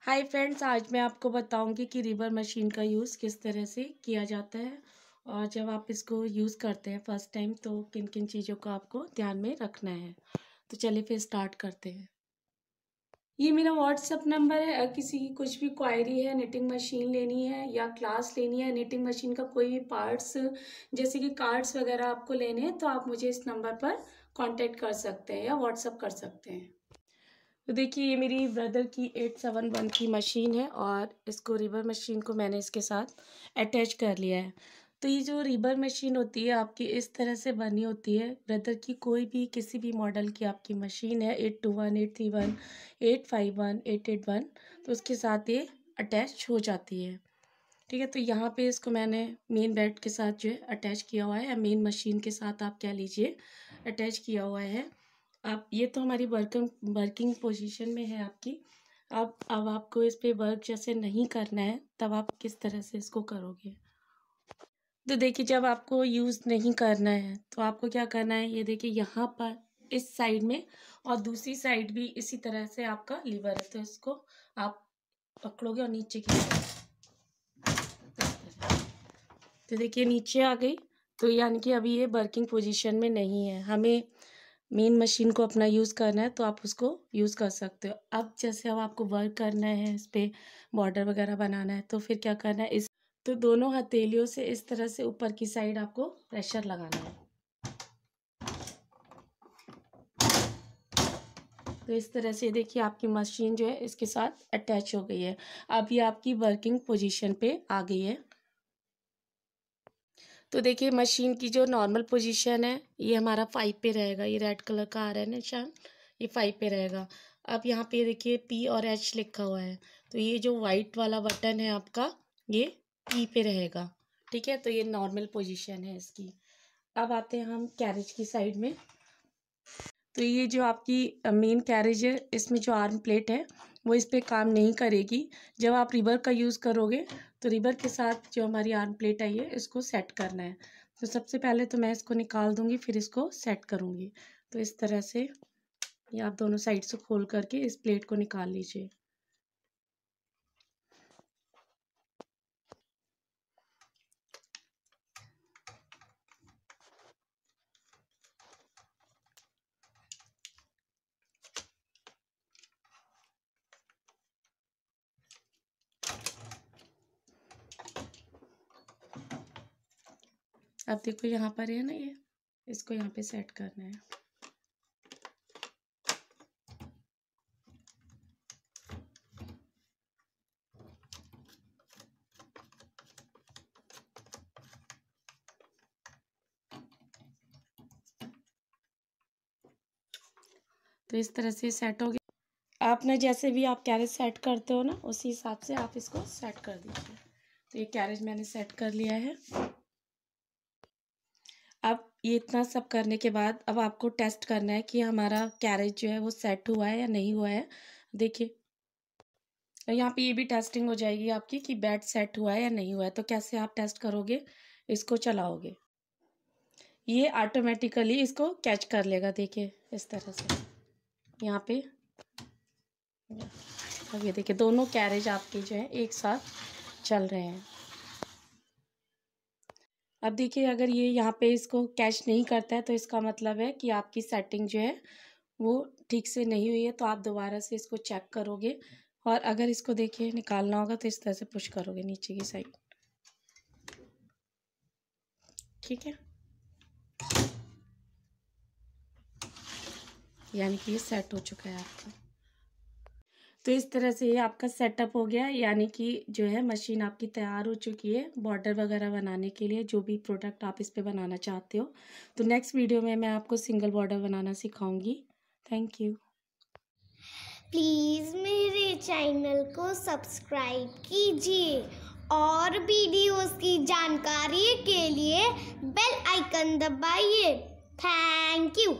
hi friends आज मैं आपको बताऊंगी कि रिवर मशीन का यूज़ किस तरह से किया जाता है और जब आप इसको यूज़ करते हैं फर्स्ट टाइम तो किन किन चीज़ों का आपको ध्यान में रखना है तो चलिए फिर स्टार्ट करते हैं ये मेरा व्हाट्सअप नंबर है अगर किसी की कुछ भी क्वायरी है निटिंग मशीन लेनी है या क्लास लेनी है निटिंग मशीन का कोई भी पार्ट्स जैसे कि कार्ड्स वगैरह आपको लेने हैं तो आप मुझे इस नंबर पर कांटेक्ट कर सकते हैं या व्हाट्सअप कर सकते हैं तो देखिए ये मेरी ब्रदर की एट सेवन वन की मशीन है और इसको रिबर मशीन को मैंने इसके साथ अटैच कर लिया है तो ये जो रिबर मशीन होती है आपकी इस तरह से बनी होती है ब्रदर की कोई भी किसी भी मॉडल की आपकी मशीन है eight two one eight three one eight five one eight eight one तो उसके साथ ये अटैच हो जाती है ठीक है तो यहाँ पे इसको मैंने मेन बेड के साथ जो है अटैच किया हुआ है या मेन मशीन के साथ आप कह लीजिए अटैच किया हुआ है आप ये तो हमारी वर्किंग वर्किंग पोजीशन में है आपकी अब अब आपको इस पे वर्क जैसे नहीं करना है तब आप किस तरह से इसको करोगे तो देखिए जब आपको यूज़ नहीं करना है तो आपको क्या करना है ये देखिए यहाँ पर इस साइड में और दूसरी साइड भी इसी तरह से आपका लीवर है तो इसको आप पकड़ोगे और नीचे की तो देखिए नीचे आ गई तो यानी कि अभी ये वर्किंग पोजीशन में नहीं है हमें मेन मशीन को अपना यूज़ करना है तो आप उसको यूज़ कर सकते हो अब जैसे अब आपको वर्क करना है इस पर बॉर्डर वगैरह बनाना है तो फिर क्या करना है इस तो दोनों हथेलियों से इस तरह से ऊपर की साइड आपको प्रेशर लगाना है तो इस तरह से देखिए आपकी मशीन जो है इसके साथ अटैच हो गई है अब ये आपकी वर्किंग पोजीशन पे आ गई है तो देखिए मशीन की जो नॉर्मल पोजीशन है ये हमारा फाइव पे रहेगा ये रेड कलर का आ रहा है निशान ये फाइव पे रहेगा अब यहाँ पे देखिए पी और एच लिखा हुआ है तो ये जो वाइट वाला बटन है आपका ये पी पे रहेगा ठीक है तो ये नॉर्मल पोजीशन है इसकी अब आते हैं हम कैरेज की साइड में तो ये जो आपकी मेन कैरेज है इसमें जो आर्म प्लेट है वो इस पर काम नहीं करेगी जब आप रिबर का यूज़ करोगे तो रिबर के साथ जो हमारी आर्म प्लेट आई है इसको सेट करना है तो सबसे पहले तो मैं इसको निकाल दूँगी फिर इसको सेट करूँगी तो इस तरह से ये आप दोनों साइड से खोल करके इस प्लेट को निकाल लीजिए अब देखो यहाँ पर है ना ये इसको यहाँ पे सेट करना है तो इस तरह से सेट हो गया आपने जैसे भी आप कैरेज सेट करते हो ना उसी हिसाब से आप इसको सेट कर दीजिए तो ये कैरेज मैंने सेट कर लिया है अब ये इतना सब करने के बाद अब आपको टेस्ट करना है कि हमारा कैरेज जो है वो सेट हुआ है या नहीं हुआ है देखिए यहाँ पे ये भी टेस्टिंग हो जाएगी आपकी कि बैट सेट हुआ है या नहीं हुआ है तो कैसे आप टेस्ट करोगे इसको चलाओगे ये ऑटोमेटिकली इसको कैच कर लेगा देखिए इस तरह से यहाँ पे अब ये देखिए दोनों कैरेज आपके जो है एक साथ चल रहे हैं अब देखिए अगर ये यहाँ पे इसको कैच नहीं करता है तो इसका मतलब है कि आपकी सेटिंग जो है वो ठीक से नहीं हुई है तो आप दोबारा से इसको चेक करोगे और अगर इसको देखिए निकालना होगा तो इस तरह से पुश करोगे नीचे की साइड ठीक है यानी कि ये सेट हो चुका है आपका तो इस तरह से ये आपका सेटअप हो गया यानी कि जो है मशीन आपकी तैयार हो चुकी है बॉर्डर वगैरह बनाने के लिए जो भी प्रोडक्ट आप इस पर बनाना चाहते हो तो नेक्स्ट वीडियो में मैं आपको सिंगल बॉर्डर बनाना सिखाऊंगी थैंक यू प्लीज़ मेरे चैनल को सब्सक्राइब कीजिए और वीडियोस की जानकारी के लिए बेल आइकन दबाइए थैंक यू